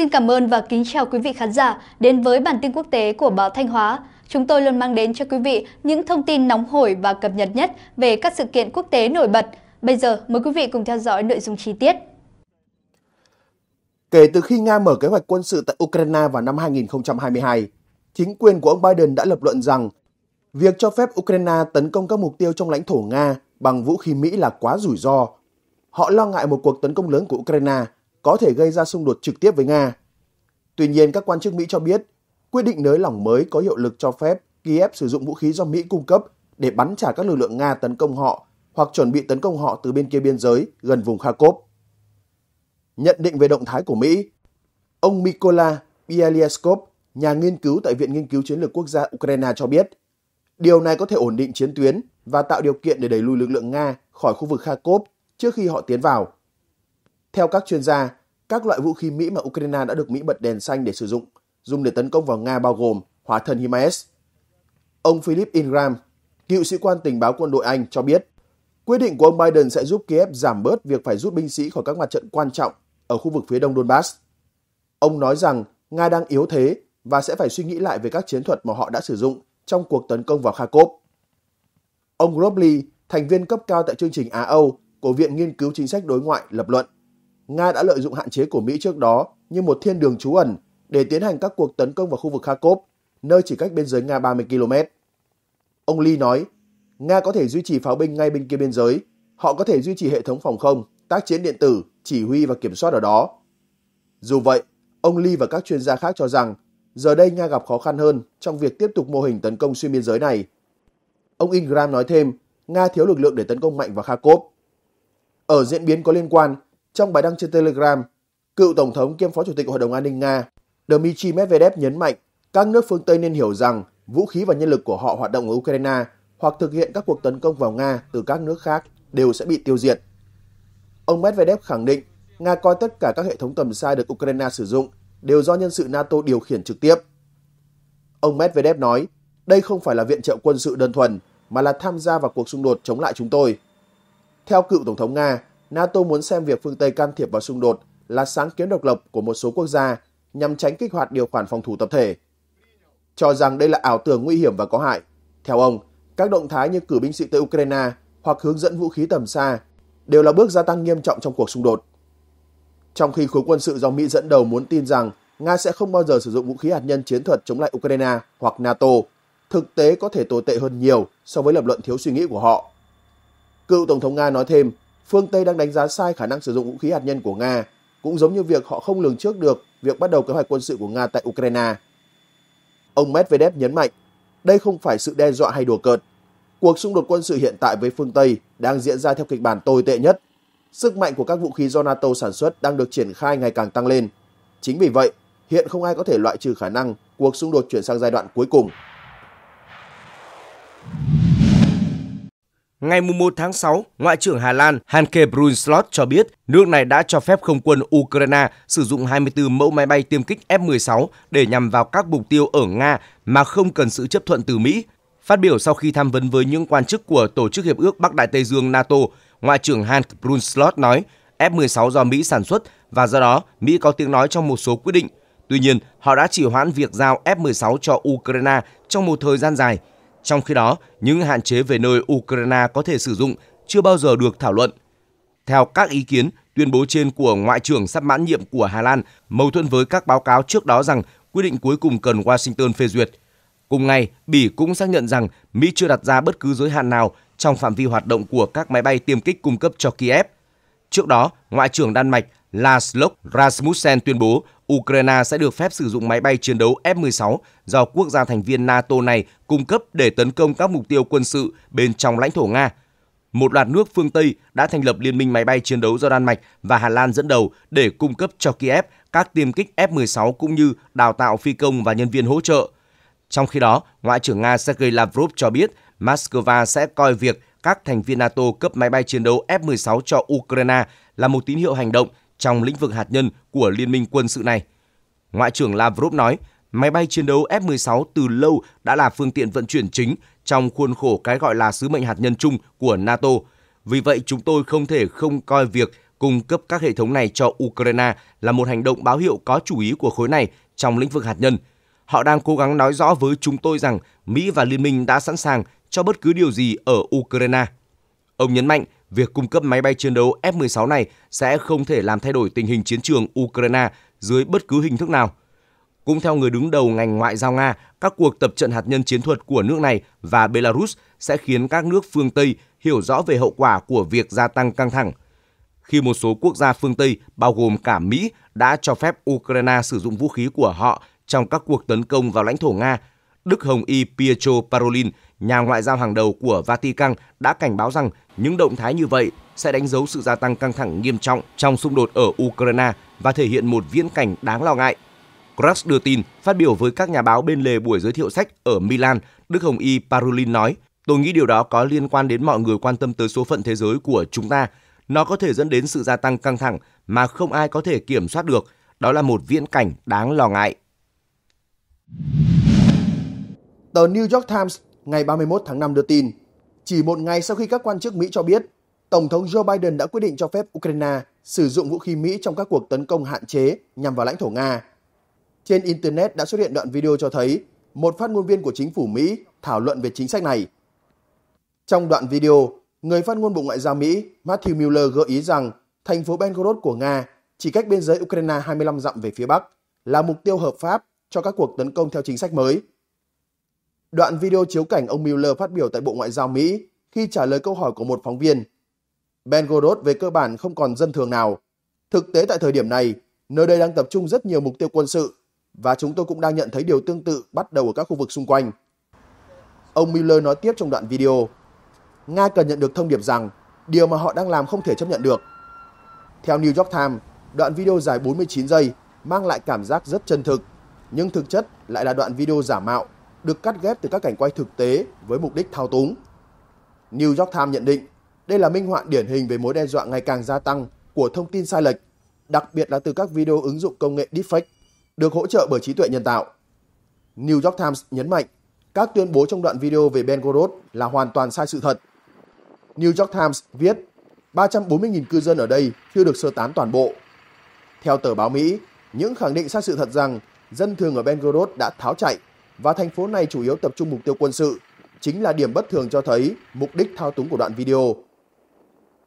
Xin cảm ơn và kính chào quý vị khán giả đến với bản tin quốc tế của báo Thanh Hóa. Chúng tôi luôn mang đến cho quý vị những thông tin nóng hổi và cập nhật nhất về các sự kiện quốc tế nổi bật. Bây giờ mời quý vị cùng theo dõi nội dung chi tiết. Kể từ khi Nga mở kế hoạch quân sự tại Ukraine vào năm 2022, chính quyền của ông Biden đã lập luận rằng việc cho phép Ukraine tấn công các mục tiêu trong lãnh thổ Nga bằng vũ khí Mỹ là quá rủi ro. Họ lo ngại một cuộc tấn công lớn của Ukraine có thể gây ra xung đột trực tiếp với Nga. Tuy nhiên, các quan chức Mỹ cho biết, quyết định nới lỏng mới có hiệu lực cho phép Kiev sử dụng vũ khí do Mỹ cung cấp để bắn trả các lực lượng Nga tấn công họ hoặc chuẩn bị tấn công họ từ bên kia biên giới gần vùng Kharkov. Nhận định về động thái của Mỹ, ông Mykola Bialyashkov, nhà nghiên cứu tại Viện Nghiên cứu Chiến lược Quốc gia Ukraine cho biết, điều này có thể ổn định chiến tuyến và tạo điều kiện để đẩy lùi lực lượng Nga khỏi khu vực Kharkov trước khi họ tiến vào. Theo các chuyên gia, các loại vũ khí Mỹ mà Ukraine đã được Mỹ bật đèn xanh để sử dụng, dùng để tấn công vào Nga bao gồm hóa thân HIMARS. Ông Philip Ingram, cựu sĩ quan tình báo quân đội Anh cho biết, quyết định của ông Biden sẽ giúp Kiev giảm bớt việc phải rút binh sĩ khỏi các mặt trận quan trọng ở khu vực phía đông Donbass. Ông nói rằng Nga đang yếu thế và sẽ phải suy nghĩ lại về các chiến thuật mà họ đã sử dụng trong cuộc tấn công vào Kharkov. Ông grobly thành viên cấp cao tại chương trình Á-Âu của Viện Nghiên cứu Chính sách Đối ngoại, lập luận – Nga đã lợi dụng hạn chế của Mỹ trước đó như một thiên đường trú ẩn để tiến hành các cuộc tấn công vào khu vực Kharkov, nơi chỉ cách biên giới Nga 30 km. Ông Lee nói, Nga có thể duy trì pháo binh ngay bên kia biên giới, họ có thể duy trì hệ thống phòng không, tác chiến điện tử, chỉ huy và kiểm soát ở đó. Dù vậy, ông Lee và các chuyên gia khác cho rằng giờ đây Nga gặp khó khăn hơn trong việc tiếp tục mô hình tấn công xuyên biên giới này. Ông Ingram nói thêm, Nga thiếu lực lượng để tấn công mạnh vào Kharkov. Ở diễn biến có liên quan, trong bài đăng trên Telegram, cựu Tổng thống kiêm Phó Chủ tịch Hội đồng An ninh Nga Dmitry Medvedev nhấn mạnh các nước phương Tây nên hiểu rằng vũ khí và nhân lực của họ hoạt động ở Ukraine hoặc thực hiện các cuộc tấn công vào Nga từ các nước khác đều sẽ bị tiêu diệt. Ông Medvedev khẳng định Nga coi tất cả các hệ thống tầm xa được Ukraine sử dụng đều do nhân sự NATO điều khiển trực tiếp. Ông Medvedev nói, đây không phải là viện trợ quân sự đơn thuần, mà là tham gia vào cuộc xung đột chống lại chúng tôi. Theo cựu Tổng thống Nga, NATO muốn xem việc phương Tây can thiệp vào xung đột là sáng kiến độc lập của một số quốc gia nhằm tránh kích hoạt điều khoản phòng thủ tập thể. Cho rằng đây là ảo tưởng nguy hiểm và có hại. Theo ông, các động thái như cử binh sĩ tới Ukraine hoặc hướng dẫn vũ khí tầm xa đều là bước gia tăng nghiêm trọng trong cuộc xung đột. Trong khi khối quân sự do Mỹ dẫn đầu muốn tin rằng Nga sẽ không bao giờ sử dụng vũ khí hạt nhân chiến thuật chống lại Ukraine hoặc NATO, thực tế có thể tồi tệ hơn nhiều so với lập luận thiếu suy nghĩ của họ. Cựu Tổng thống Nga nói thêm, phương Tây đang đánh giá sai khả năng sử dụng vũ khí hạt nhân của Nga, cũng giống như việc họ không lường trước được việc bắt đầu kế hoạch quân sự của Nga tại Ukraine. Ông Medvedev nhấn mạnh, đây không phải sự đe dọa hay đùa cợt. Cuộc xung đột quân sự hiện tại với phương Tây đang diễn ra theo kịch bản tồi tệ nhất. Sức mạnh của các vũ khí do NATO sản xuất đang được triển khai ngày càng tăng lên. Chính vì vậy, hiện không ai có thể loại trừ khả năng cuộc xung đột chuyển sang giai đoạn cuối cùng. Ngày 1 tháng 6, Ngoại trưởng Hà Lan Hanke Brunslot cho biết nước này đã cho phép không quân Ukraine sử dụng 24 mẫu máy bay tiêm kích F-16 để nhằm vào các mục tiêu ở Nga mà không cần sự chấp thuận từ Mỹ. Phát biểu sau khi tham vấn với những quan chức của Tổ chức Hiệp ước Bắc Đại Tây Dương NATO, Ngoại trưởng Hans Brunslot nói F-16 do Mỹ sản xuất và do đó Mỹ có tiếng nói trong một số quyết định. Tuy nhiên, họ đã chỉ hoãn việc giao F-16 cho Ukraine trong một thời gian dài – trong khi đó, những hạn chế về nơi Ukraine có thể sử dụng chưa bao giờ được thảo luận. Theo các ý kiến, tuyên bố trên của Ngoại trưởng sắp mãn nhiệm của Hà Lan mâu thuẫn với các báo cáo trước đó rằng quyết định cuối cùng cần Washington phê duyệt. Cùng ngày, Bỉ cũng xác nhận rằng Mỹ chưa đặt ra bất cứ giới hạn nào trong phạm vi hoạt động của các máy bay tiêm kích cung cấp cho Kiev. Trước đó, Ngoại trưởng Đan Mạch Laszlo Rasmussen tuyên bố Ukraine sẽ được phép sử dụng máy bay chiến đấu F-16 do quốc gia thành viên NATO này cung cấp để tấn công các mục tiêu quân sự bên trong lãnh thổ Nga. Một loạt nước phương Tây đã thành lập liên minh máy bay chiến đấu do Đan Mạch và Hà Lan dẫn đầu để cung cấp cho Kiev các tiêm kích F-16 cũng như đào tạo phi công và nhân viên hỗ trợ. Trong khi đó, Ngoại trưởng Nga Sergei Lavrov cho biết Moscow sẽ coi việc các thành viên NATO cấp máy bay chiến đấu F-16 cho Ukraine là một tín hiệu hành động trong lĩnh vực hạt nhân của liên minh quân sự này. Ngoại trưởng Lavrov nói, máy bay chiến đấu F-16 từ lâu đã là phương tiện vận chuyển chính trong khuôn khổ cái gọi là sứ mệnh hạt nhân chung của NATO. Vì vậy, chúng tôi không thể không coi việc cung cấp các hệ thống này cho Ukraine là một hành động báo hiệu có chủ ý của khối này trong lĩnh vực hạt nhân. Họ đang cố gắng nói rõ với chúng tôi rằng Mỹ và Liên minh đã sẵn sàng cho bất cứ điều gì ở Ukraine. Ông nhấn mạnh việc cung cấp máy bay chiến đấu F-16 này sẽ không thể làm thay đổi tình hình chiến trường Ukraine dưới bất cứ hình thức nào. Cũng theo người đứng đầu ngành ngoại giao Nga, các cuộc tập trận hạt nhân chiến thuật của nước này và Belarus sẽ khiến các nước phương Tây hiểu rõ về hậu quả của việc gia tăng căng thẳng. Khi một số quốc gia phương Tây, bao gồm cả Mỹ, đã cho phép Ukraine sử dụng vũ khí của họ trong các cuộc tấn công vào lãnh thổ Nga Đức Hồng Y Pietro Parolin, nhà ngoại giao hàng đầu của Vatican đã cảnh báo rằng những động thái như vậy sẽ đánh dấu sự gia tăng căng thẳng nghiêm trọng trong xung đột ở Ukraine và thể hiện một viễn cảnh đáng lo ngại. Crux đưa tin, phát biểu với các nhà báo bên lề buổi giới thiệu sách ở Milan, Đức Hồng Y Parolin nói, Tôi nghĩ điều đó có liên quan đến mọi người quan tâm tới số phận thế giới của chúng ta. Nó có thể dẫn đến sự gia tăng căng thẳng mà không ai có thể kiểm soát được. Đó là một viễn cảnh đáng lo ngại. Tờ New York Times ngày 31 tháng 5 đưa tin, chỉ một ngày sau khi các quan chức Mỹ cho biết Tổng thống Joe Biden đã quyết định cho phép Ukraine sử dụng vũ khí Mỹ trong các cuộc tấn công hạn chế nhằm vào lãnh thổ Nga. Trên Internet đã xuất hiện đoạn video cho thấy một phát ngôn viên của chính phủ Mỹ thảo luận về chính sách này. Trong đoạn video, người phát ngôn Bộ Ngoại giao Mỹ Matthew Miller gợi ý rằng thành phố Belgorod của Nga chỉ cách biên giới Ukraine 25 dặm về phía Bắc là mục tiêu hợp pháp cho các cuộc tấn công theo chính sách mới – Đoạn video chiếu cảnh ông Mueller phát biểu tại Bộ Ngoại giao Mỹ khi trả lời câu hỏi của một phóng viên. Ben Godot về cơ bản không còn dân thường nào. Thực tế tại thời điểm này, nơi đây đang tập trung rất nhiều mục tiêu quân sự và chúng tôi cũng đang nhận thấy điều tương tự bắt đầu ở các khu vực xung quanh. Ông Mueller nói tiếp trong đoạn video, Nga cần nhận được thông điệp rằng điều mà họ đang làm không thể chấp nhận được. Theo New York Times, đoạn video dài 49 giây mang lại cảm giác rất chân thực, nhưng thực chất lại là đoạn video giả mạo được cắt ghép từ các cảnh quay thực tế với mục đích thao túng. New York Times nhận định đây là minh họa điển hình về mối đe dọa ngày càng gia tăng của thông tin sai lệch, đặc biệt là từ các video ứng dụng công nghệ deepfake được hỗ trợ bởi trí tuệ nhân tạo. New York Times nhấn mạnh các tuyên bố trong đoạn video về Ben Gorod là hoàn toàn sai sự thật. New York Times viết 340.000 cư dân ở đây chưa được sơ tán toàn bộ. Theo tờ báo Mỹ, những khẳng định sai sự thật rằng dân thường ở Ben Gorod đã tháo chạy và thành phố này chủ yếu tập trung mục tiêu quân sự, chính là điểm bất thường cho thấy mục đích thao túng của đoạn video.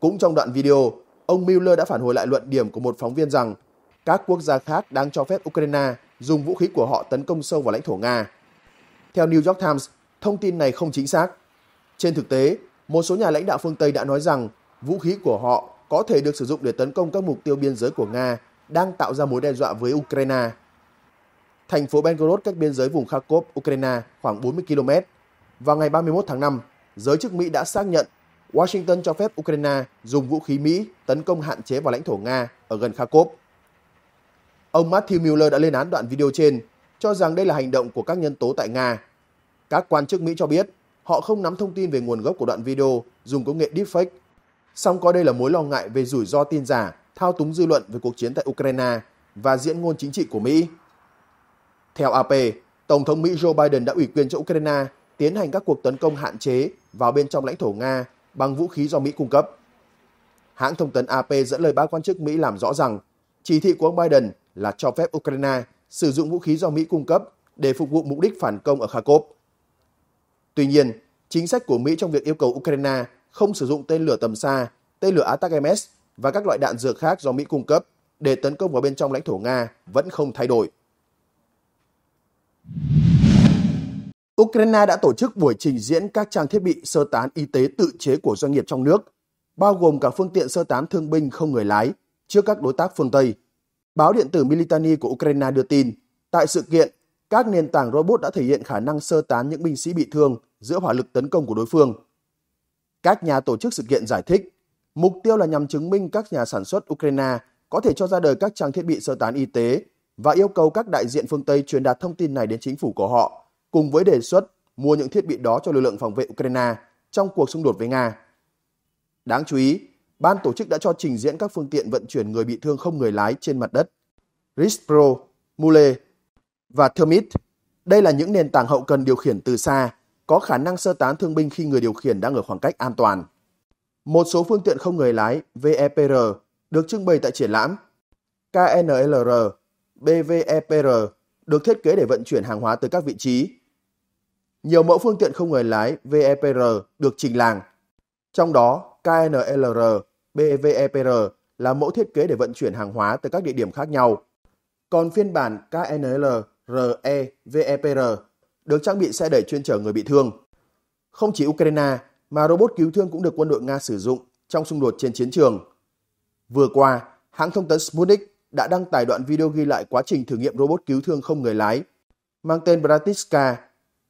Cũng trong đoạn video, ông Miller đã phản hồi lại luận điểm của một phóng viên rằng các quốc gia khác đang cho phép Ukraine dùng vũ khí của họ tấn công sâu vào lãnh thổ Nga. Theo New York Times, thông tin này không chính xác. Trên thực tế, một số nhà lãnh đạo phương Tây đã nói rằng vũ khí của họ có thể được sử dụng để tấn công các mục tiêu biên giới của Nga đang tạo ra mối đe dọa với Ukraine thành phố Belgorod cách biên giới vùng Kharkov, Ukraine khoảng 40 km. Vào ngày 31 tháng 5, giới chức Mỹ đã xác nhận Washington cho phép Ukraine dùng vũ khí Mỹ tấn công hạn chế vào lãnh thổ Nga ở gần Kharkov. Ông Matthew Miller đã lên án đoạn video trên, cho rằng đây là hành động của các nhân tố tại Nga. Các quan chức Mỹ cho biết họ không nắm thông tin về nguồn gốc của đoạn video dùng công nghệ deepfake, song coi đây là mối lo ngại về rủi ro tin giả, thao túng dư luận về cuộc chiến tại Ukraine và diễn ngôn chính trị của Mỹ. Theo AP, Tổng thống Mỹ Joe Biden đã ủy quyền cho Ukraine tiến hành các cuộc tấn công hạn chế vào bên trong lãnh thổ Nga bằng vũ khí do Mỹ cung cấp. Hãng thông tấn AP dẫn lời ba quan chức Mỹ làm rõ rằng chỉ thị của ông Biden là cho phép Ukraine sử dụng vũ khí do Mỹ cung cấp để phục vụ mục đích phản công ở Kharkov. Tuy nhiên, chính sách của Mỹ trong việc yêu cầu Ukraine không sử dụng tên lửa tầm xa, tên lửa ATACMS và các loại đạn dược khác do Mỹ cung cấp để tấn công vào bên trong lãnh thổ Nga vẫn không thay đổi. Ukraine đã tổ chức buổi trình diễn các trang thiết bị sơ tán y tế tự chế của doanh nghiệp trong nước, bao gồm cả phương tiện sơ tán thương binh không người lái trước các đối tác phương Tây. Báo điện tử Militani của Ukraine đưa tin, tại sự kiện, các nền tảng robot đã thể hiện khả năng sơ tán những binh sĩ bị thương giữa hỏa lực tấn công của đối phương. Các nhà tổ chức sự kiện giải thích, mục tiêu là nhằm chứng minh các nhà sản xuất Ukraine có thể cho ra đời các trang thiết bị sơ tán y tế và yêu cầu các đại diện phương Tây truyền đạt thông tin này đến chính phủ của họ, cùng với đề xuất mua những thiết bị đó cho lực lượng phòng vệ Ukraine trong cuộc xung đột với Nga. Đáng chú ý, ban tổ chức đã cho trình diễn các phương tiện vận chuyển người bị thương không người lái trên mặt đất, Rispro, Mule và Thermit. Đây là những nền tảng hậu cần điều khiển từ xa, có khả năng sơ tán thương binh khi người điều khiển đang ở khoảng cách an toàn. Một số phương tiện không người lái VEPR được trưng bày tại triển lãm. KNLR BVEPR được thiết kế để vận chuyển hàng hóa tới các vị trí. Nhiều mẫu phương tiện không người lái VEPR được trình làng. Trong đó, KNLR, BVEPR là mẫu thiết kế để vận chuyển hàng hóa tới các địa điểm khác nhau. Còn phiên bản knlre VEPR được trang bị xe đẩy chuyên chở người bị thương. Không chỉ Ukraine mà robot cứu thương cũng được quân đội Nga sử dụng trong xung đột trên chiến trường. Vừa qua, hãng thông tấn Sputnik đã đăng tải đoạn video ghi lại quá trình thử nghiệm robot cứu thương không người lái. Mang tên Bratiska,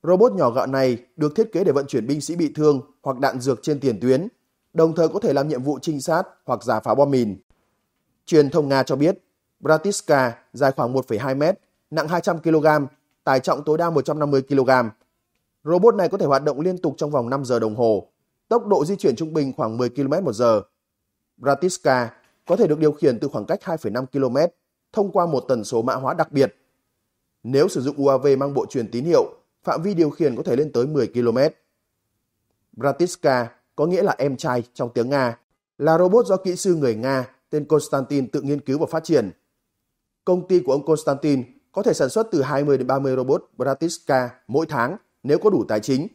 robot nhỏ gọn này được thiết kế để vận chuyển binh sĩ bị thương hoặc đạn dược trên tiền tuyến, đồng thời có thể làm nhiệm vụ trinh sát hoặc giả phá bom mìn. Truyền thông Nga cho biết, Bratiska dài khoảng 1,2 mét, nặng 200 kg, tải trọng tối đa 150 kg. Robot này có thể hoạt động liên tục trong vòng 5 giờ đồng hồ, tốc độ di chuyển trung bình khoảng 10 km một giờ. Bratiska có thể được điều khiển từ khoảng cách 2,5 km thông qua một tần số mã hóa đặc biệt. Nếu sử dụng UAV mang bộ truyền tín hiệu, phạm vi điều khiển có thể lên tới 10 km. Bratiska có nghĩa là em trai trong tiếng Nga, là robot do kỹ sư người Nga tên Konstantin tự nghiên cứu và phát triển. Công ty của ông Konstantin có thể sản xuất từ 20 đến 30 robot Bratiska mỗi tháng nếu có đủ tài chính.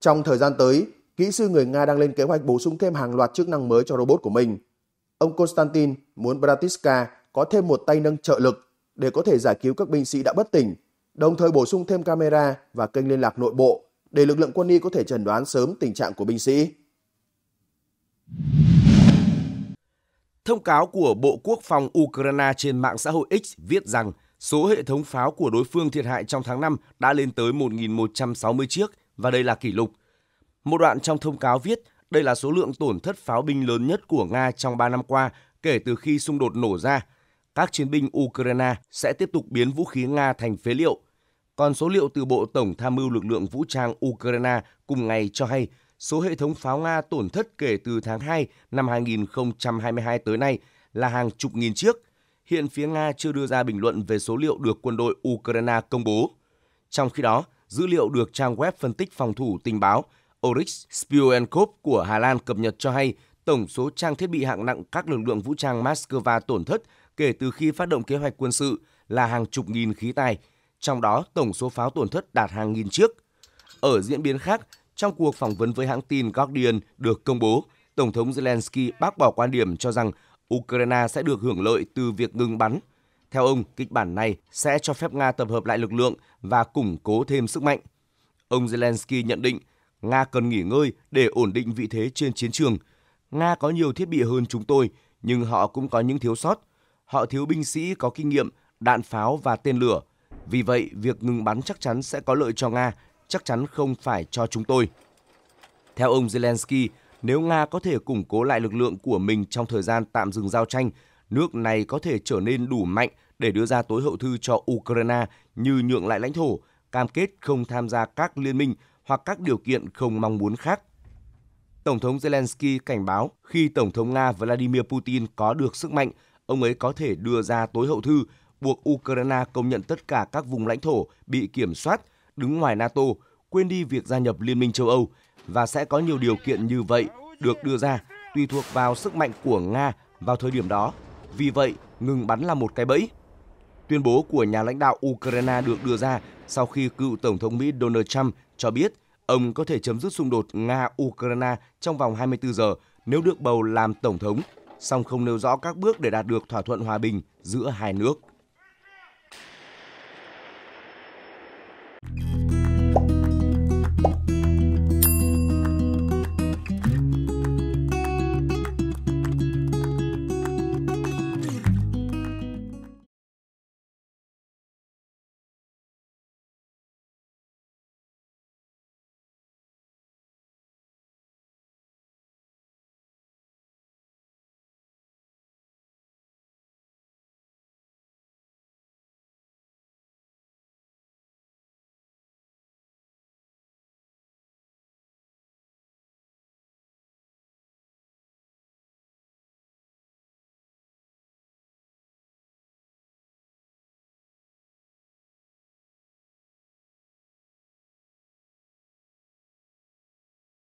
Trong thời gian tới, kỹ sư người Nga đang lên kế hoạch bổ sung thêm hàng loạt chức năng mới cho robot của mình. Ông Konstantin muốn Bratiska có thêm một tay nâng trợ lực để có thể giải cứu các binh sĩ đã bất tỉnh, đồng thời bổ sung thêm camera và kênh liên lạc nội bộ để lực lượng quân y có thể trần đoán sớm tình trạng của binh sĩ. Thông cáo của Bộ Quốc phòng Ukraine trên mạng xã hội X viết rằng số hệ thống pháo của đối phương thiệt hại trong tháng 5 đã lên tới 1.160 chiếc và đây là kỷ lục. Một đoạn trong thông cáo viết đây là số lượng tổn thất pháo binh lớn nhất của Nga trong 3 năm qua kể từ khi xung đột nổ ra. Các chiến binh Ukraine sẽ tiếp tục biến vũ khí Nga thành phế liệu. Còn số liệu từ Bộ Tổng Tham mưu lực lượng vũ trang Ukraine cùng ngày cho hay số hệ thống pháo Nga tổn thất kể từ tháng 2 năm 2022 tới nay là hàng chục nghìn chiếc. Hiện phía Nga chưa đưa ra bình luận về số liệu được quân đội Ukraine công bố. Trong khi đó, dữ liệu được trang web phân tích phòng thủ tình báo Oryx Spioenkov của Hà Lan cập nhật cho hay tổng số trang thiết bị hạng nặng các lực lượng vũ trang Moscow tổn thất kể từ khi phát động kế hoạch quân sự là hàng chục nghìn khí tài, trong đó tổng số pháo tổn thất đạt hàng nghìn chiếc. Ở diễn biến khác, trong cuộc phỏng vấn với hãng tin Guardian được công bố, Tổng thống Zelensky bác bỏ quan điểm cho rằng Ukraine sẽ được hưởng lợi từ việc ngừng bắn. Theo ông, kịch bản này sẽ cho phép Nga tập hợp lại lực lượng và củng cố thêm sức mạnh. Ông Zelensky nhận định Nga cần nghỉ ngơi để ổn định vị thế trên chiến trường. Nga có nhiều thiết bị hơn chúng tôi, nhưng họ cũng có những thiếu sót. Họ thiếu binh sĩ có kinh nghiệm, đạn pháo và tên lửa. Vì vậy, việc ngừng bắn chắc chắn sẽ có lợi cho Nga, chắc chắn không phải cho chúng tôi. Theo ông Zelensky, nếu Nga có thể củng cố lại lực lượng của mình trong thời gian tạm dừng giao tranh, nước này có thể trở nên đủ mạnh để đưa ra tối hậu thư cho Ukraine như nhượng lại lãnh thổ, cam kết không tham gia các liên minh hoặc các điều kiện không mong muốn khác. Tổng thống Zelensky cảnh báo khi Tổng thống Nga Vladimir Putin có được sức mạnh, ông ấy có thể đưa ra tối hậu thư buộc Ukraine công nhận tất cả các vùng lãnh thổ bị kiểm soát, đứng ngoài NATO, quên đi việc gia nhập Liên minh châu Âu và sẽ có nhiều điều kiện như vậy được đưa ra tùy thuộc vào sức mạnh của Nga vào thời điểm đó. Vì vậy, ngừng bắn là một cái bẫy. Tuyên bố của nhà lãnh đạo Ukraine được đưa ra sau khi cựu Tổng thống Mỹ Donald Trump cho biết ông có thể chấm dứt xung đột Nga-Ukraine trong vòng 24 giờ nếu được bầu làm tổng thống, song không nêu rõ các bước để đạt được thỏa thuận hòa bình giữa hai nước.